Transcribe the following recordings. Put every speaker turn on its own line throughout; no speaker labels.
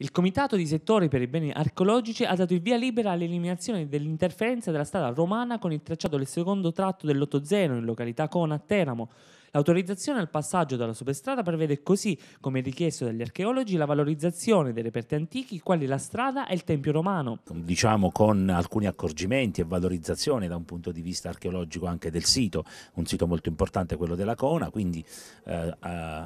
Il Comitato di Settore per i Beni Archeologici ha dato il via libera all'eliminazione dell'interferenza della strada romana con il tracciato del secondo tratto dell'Ottozeno in località Cona a Teramo, L'autorizzazione al passaggio dalla superstrada prevede così, come richiesto dagli archeologi, la valorizzazione dei reperti antichi, quali la strada e il Tempio romano.
Diciamo con alcuni accorgimenti e valorizzazione da un punto di vista archeologico anche del sito, un sito molto importante quello della Cona, quindi eh, eh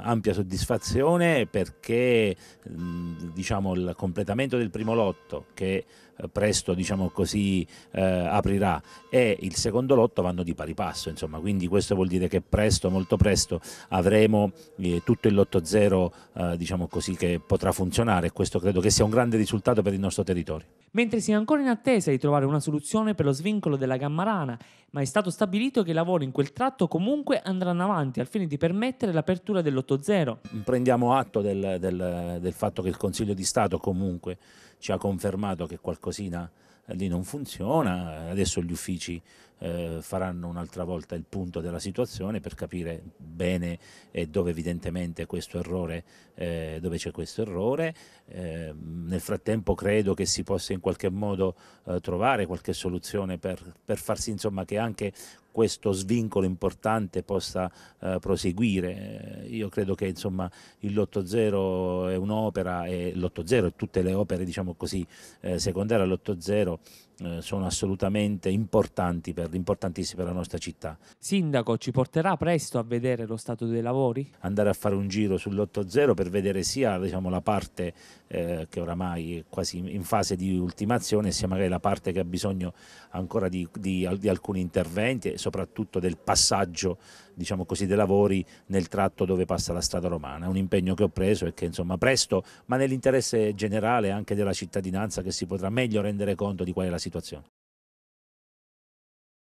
ampia soddisfazione perché mh, diciamo, il completamento del primo lotto che eh, presto diciamo così eh, aprirà e il secondo lotto vanno di pari passo insomma quindi questo vuol dire che presto molto molto presto avremo eh, tutto il lotto zero eh, diciamo così, che potrà funzionare e questo credo che sia un grande risultato per il nostro territorio.
Mentre si è ancora in attesa di trovare una soluzione per lo svincolo della Gammarana, ma è stato stabilito che i lavori in quel tratto comunque andranno avanti al fine di permettere l'apertura dell'8-0. Prendiamo atto del, del, del fatto che il Consiglio
di Stato comunque ci ha confermato che qualcosina lì non funziona, adesso gli uffici eh, faranno un'altra volta il punto della situazione per capire bene eh, dove evidentemente questo errore, eh, dove c'è questo errore. Eh, nel frattempo credo che si possa in qualche modo eh, trovare qualche soluzione per, per sì insomma, che anche questo svincolo importante possa eh, proseguire. Eh, io credo che insomma, il Lotto Zero è un'opera e l'Otto Zero e tutte le opere diciamo così, eh, secondarie all'Otto Zero eh, sono assolutamente importanti per, importantissimi per la nostra città.
Sindaco, ci porterà presto a vedere
lo stato dei lavori? Andare a fare un giro sull'8-0 per vedere sia diciamo, la parte eh, che oramai è quasi in fase di ultimazione, sia magari la parte che ha bisogno ancora di, di, di alcuni interventi e soprattutto del passaggio diciamo così, dei lavori nel tratto dove passa la strada romana. È un impegno che ho preso e che insomma presto, ma nell'interesse
generale anche della cittadinanza che si potrà meglio rendere conto di qual è la situazione.